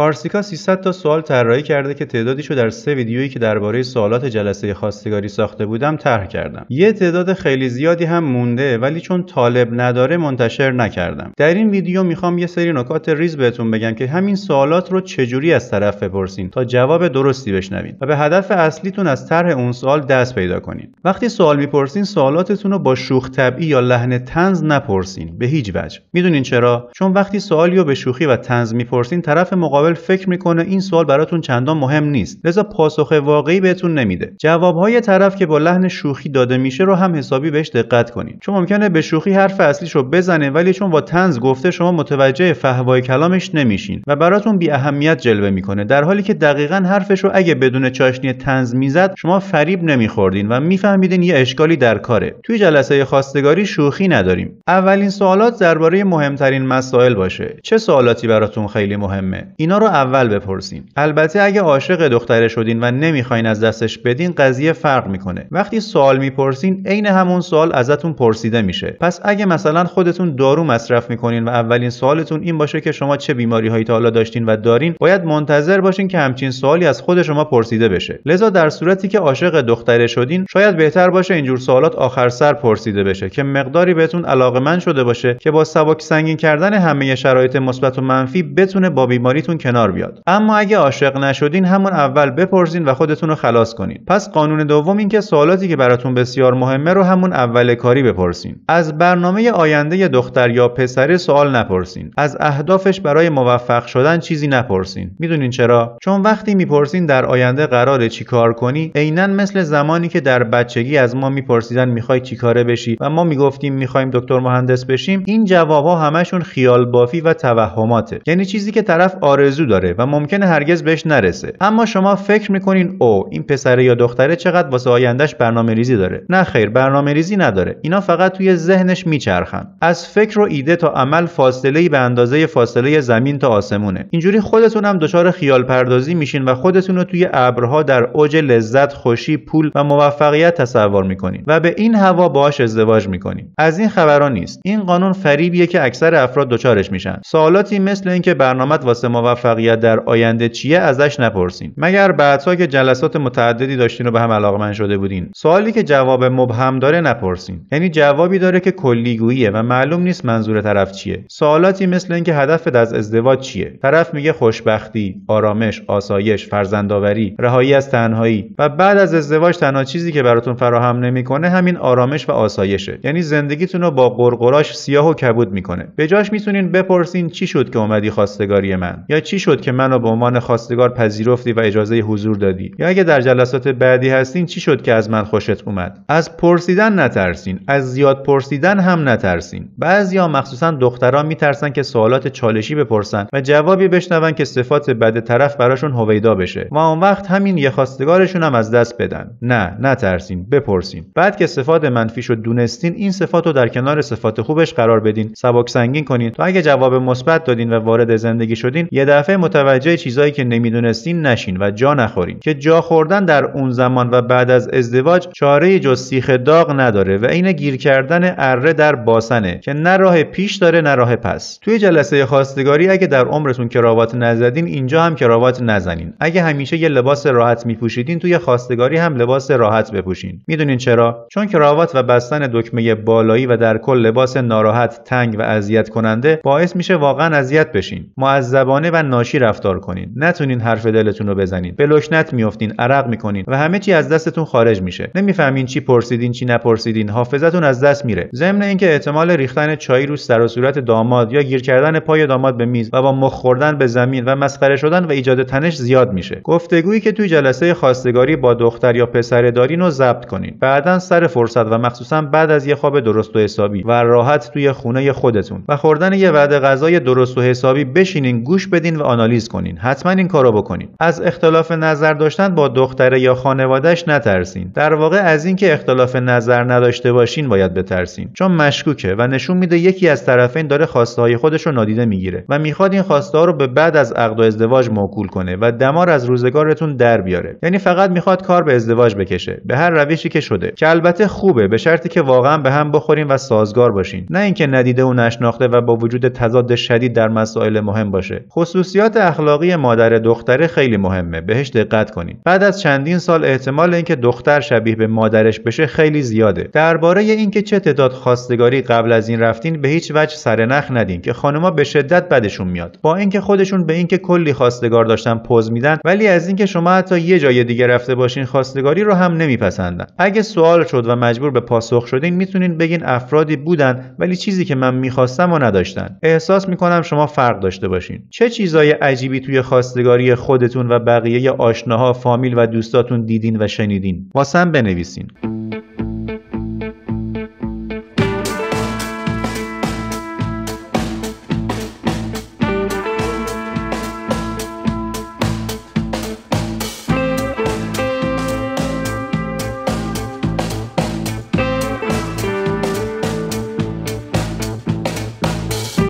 پارسیکا 300 تا سوال طراحی کرده که تعدادیشو در سه ویدیویی که درباره سوالات جلسه خواستگاری ساخته بودم طرح کردم. یه تعداد خیلی زیادی هم مونده ولی چون طالب نداره منتشر نکردم. در این ویدیو میخوام یه سری نکات ریز بهتون بگم که همین سوالات رو چجوری از طرف بپرسین تا جواب درستی بشنوین و به هدف اصلیتون از طرح اون سوال دست پیدا کنین. وقتی سوال میپرسین سوالاتتون رو با شوخ طبعی یا لحن تنز نپرسین به هیچ وجه. میدونین چرا؟ چون وقتی سوالی رو به شوخی و تنز میپرسین طرف مقابل فکر میکنه این سوال براتون چندان مهم نیست لذا پاسخ واقعی بهتون نمیده جوابهای طرف که با لحن شوخی داده میشه رو هم حسابی بهش دقت کنید چون ممکنه به شوخی حرف اصلیش رو بزنه ولی چون با تنز گفته شما متوجه فهوای کلامش نمیشین و براتون بی اهمیت جلوه میکنه در حالی که دقیقا حرفش رو اگه بدون چاشنی تنز میزد شما فریب نمیخوردین و میفهمیدین یه اشکالی در کاره توی جلسه خواستگاری شوخی نداریم اولین سوالات درباره مهمترین مسائل باشه چه سوالاتی براتون خیلی مهمه اینا رو اول بپرسین. البته اگه عاشق دختره شدین و نمیخواین از دستش بدین قضیه فرق میکنه وقتی سوال میپرسین عین همون سوال ازتون پرسیده میشه پس اگه مثلا خودتون دارو مصرف میکنین و اولین سوالتون این باشه که شما چه بیماری هایی تا حالا داشتین و دارین باید منتظر باشین که همچین سوالی از خود شما پرسیده بشه لذا در صورتی که عاشق دختره شدین شاید بهتر باشه اینجور سوالات آخر سر پرسیده بشه که مقداری بهتون علاقه من شده باشه که با سبک سنگین کردن همه شرایط مثبت و منفی بتونه با بیماریتون کنار بیاد اما اگه عاشق نشدین همون اول بپرسین و خودتون رو خلاص کنین پس قانون دوم این که سوالاتی که براتون بسیار مهمه رو همون اول کاری بپرسین از برنامه آینده دختر یا پسره سوال نپرسین از اهدافش برای موفق شدن چیزی نپرسین میدونین چرا چون وقتی میپرسین در آینده قراره چیکار کنی عینا مثل زمانی که در بچگی از ما میپرسیدن میخوای چیکاره بشی و ما میگفتیم میخوایم دکتر مهندس بشیم این جوابها همشون خیال بافی و توهماته یعنی چیزی که طرف آرزو داره و ممکنه هرگز بهش نرسه اما شما فکر میکنین او این پسره یا دختره چقدر واسه آیندهش برنامه ریزی داره نه خیر برنامه ریزی نداره اینا فقط توی ذهنش میچرخن از فکر و ایده تا عمل فاصله به اندازه فاصله زمین تا آسمونه اینجوری خودتون هم دچار خیال پردازی میشین و خودتون رو توی ابرها در اوج لذت خوشی پول و موفقیت تصور میکنین و به این هوا باهاش ازدواج میکنین از این خبرها نیست این قانون فریبیه که اکثر افراد دچارش میشن سوالاتی مثل اینکه برنامه واسه موفق موفقیت در آینده چیه ازش نپرسین مگر بعدها که جلسات متعددی داشتین و به هم علاقمند شده بودین سوالی که جواب مبهم داره نپرسین یعنی جوابی داره که کلیگوییه و معلوم نیست منظور طرف چیه سوالاتی مثل اینکه هدفت از ازدواج چیه طرف میگه خوشبختی آرامش آسایش فرزندآوری رهایی از تنهایی و بعد از ازدواج تنها چیزی که براتون فراهم نمیکنه همین آرامش و آسایشه یعنی زندگیتون رو با قرقراش سیاه و کبود میکنه به میتونین بپرسین چی شد که اومدی خواستگاری من یا چی شد که منو به عنوان خواستگار پذیرفتی و اجازه حضور دادی یا اگه در جلسات بعدی هستین چی شد که از من خوشت اومد از پرسیدن نترسین از زیاد پرسیدن هم نترسین بعضیا مخصوصا دختران میترسن که سوالات چالشی بپرسن و جوابی بشنون که صفات بد طرف براشون هویدا بشه و اون وقت همین یه خواستگارشون هم از دست بدن نه نترسین بپرسین بعد که صفات منفیشو دونستین این صفات رو در کنار صفات خوبش قرار بدین سبک سنگین کنین تا اگه جواب مثبت دادین و وارد زندگی شدین یه دفعه متوجه چیزایی که نمیدونستین نشین و جا نخورین که جا خوردن در اون زمان و بعد از ازدواج چاره جز سیخ داغ نداره و عین گیر کردن اره در باسنه که نه راه پیش داره نه راه پس توی جلسه خواستگاری اگه در عمرتون کراوات نزدین اینجا هم کراوات نزنین اگه همیشه یه لباس راحت میپوشیدین توی خواستگاری هم لباس راحت بپوشین میدونین چرا چون کراوات و بستن دکمه بالایی و در کل لباس ناراحت تنگ و اذیت کننده باعث میشه واقعا اذیت بشین معذبانه و ناشی رفتار کنین نتونین حرف دلتون رو بزنین به لشنت میافتین عرق میکنین و همه چی از دستتون خارج میشه نمیفهمین چی پرسیدین چی نپرسیدین حافظتون از دست میره ضمن اینکه احتمال ریختن چای رو سر و صورت داماد یا گیر کردن پای داماد به میز و با مخ خوردن به زمین و مسخره شدن و ایجاد تنش زیاد میشه گفتگویی که توی جلسه خواستگاری با دختر یا پسر دارین رو ضبط کنین بعدا سر فرصت و مخصوصا بعد از یه خواب درست و حسابی و راحت توی خونه خودتون و خوردن یه وعده غذای درست و حسابی بشینین گوش بدین و آنالیز کنین حتما این رو بکنین از اختلاف نظر داشتن با دختره یا خانوادهش نترسین در واقع از اینکه اختلاف نظر نداشته باشین باید بترسین چون مشکوکه و نشون میده یکی از طرفین داره خواسته های خودش رو نادیده میگیره و میخواد این خواسته ها رو به بعد از عقد و ازدواج موکول کنه و دمار از روزگارتون در بیاره یعنی فقط میخواد کار به ازدواج بکشه به هر روشی که شده که البته خوبه به شرطی که واقعا به هم بخورین و سازگار باشین نه اینکه ندیده و نشناخته و با وجود تضاد شدید در مسائل مهم باشه خصوص خصوصیات اخلاقی مادر دختره خیلی مهمه بهش دقت کنید بعد از چندین سال احتمال اینکه دختر شبیه به مادرش بشه خیلی زیاده درباره اینکه چه تعداد خواستگاری قبل از این رفتین به هیچ وجه سرنخ ندین که خانما به شدت بدشون میاد با اینکه خودشون به اینکه کلی خواستگار داشتن پوز میدن ولی از اینکه شما حتی یه جای دیگه رفته باشین خواستگاری رو هم نمیپسندن اگه سوال شد و مجبور به پاسخ شدین میتونین بگین افرادی بودن ولی چیزی که من میخواستم و نداشتن احساس میکنم شما فرق داشته باشین چه چیزای عجیبی توی خواستگاری خودتون و بقیه آشناها، فامیل و دوستاتون دیدین و شنیدین؟ واسم بنویسین.